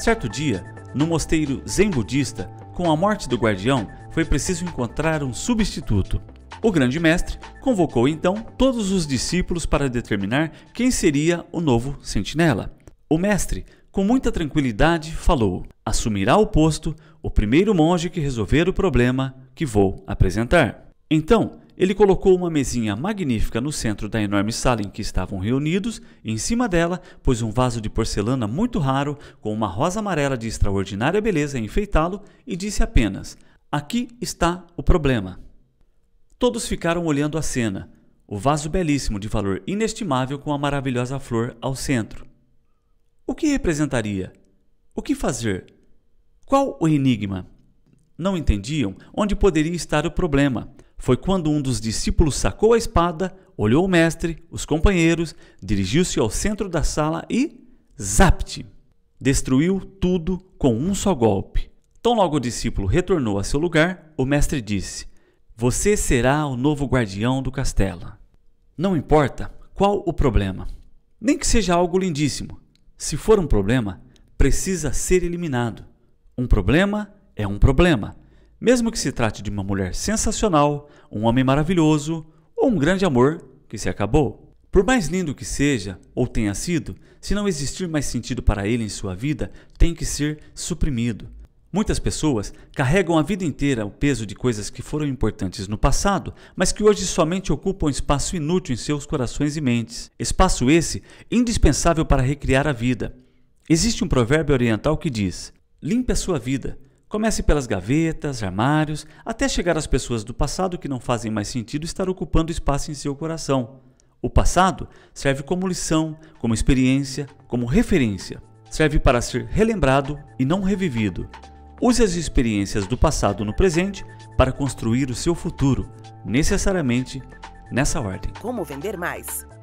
Certo dia, no mosteiro zen budista, com a morte do guardião, foi preciso encontrar um substituto. O grande mestre convocou então todos os discípulos para determinar quem seria o novo sentinela. O mestre, com muita tranquilidade, falou: assumirá o posto o primeiro monge que resolver o problema que vou apresentar. Então, ele colocou uma mesinha magnífica no centro da enorme sala em que estavam reunidos, e em cima dela pôs um vaso de porcelana muito raro com uma rosa amarela de extraordinária beleza a enfeitá-lo e disse apenas: Aqui está o problema. Todos ficaram olhando a cena, o vaso belíssimo de valor inestimável com a maravilhosa flor ao centro. O que representaria? O que fazer? Qual o enigma? Não entendiam onde poderia estar o problema foi quando um dos discípulos sacou a espada, olhou o mestre, os companheiros, dirigiu-se ao centro da sala e zapt! Destruiu tudo com um só golpe. Tão logo o discípulo retornou a seu lugar, o mestre disse: Você será o novo guardião do castelo. Não importa qual o problema, nem que seja algo lindíssimo. Se for um problema, precisa ser eliminado. Um problema é um problema. Mesmo que se trate de uma mulher sensacional, um homem maravilhoso ou um grande amor que se acabou. Por mais lindo que seja ou tenha sido, se não existir mais sentido para ele em sua vida, tem que ser suprimido. Muitas pessoas carregam a vida inteira o peso de coisas que foram importantes no passado, mas que hoje somente ocupam espaço inútil em seus corações e mentes. Espaço esse indispensável para recriar a vida. Existe um provérbio oriental que diz: limpe a sua vida, Comece pelas gavetas, armários, até chegar às pessoas do passado que não fazem mais sentido estar ocupando espaço em seu coração. O passado serve como lição, como experiência, como referência. Serve para ser relembrado e não revivido. Use as experiências do passado no presente para construir o seu futuro, necessariamente nessa ordem. Como vender mais?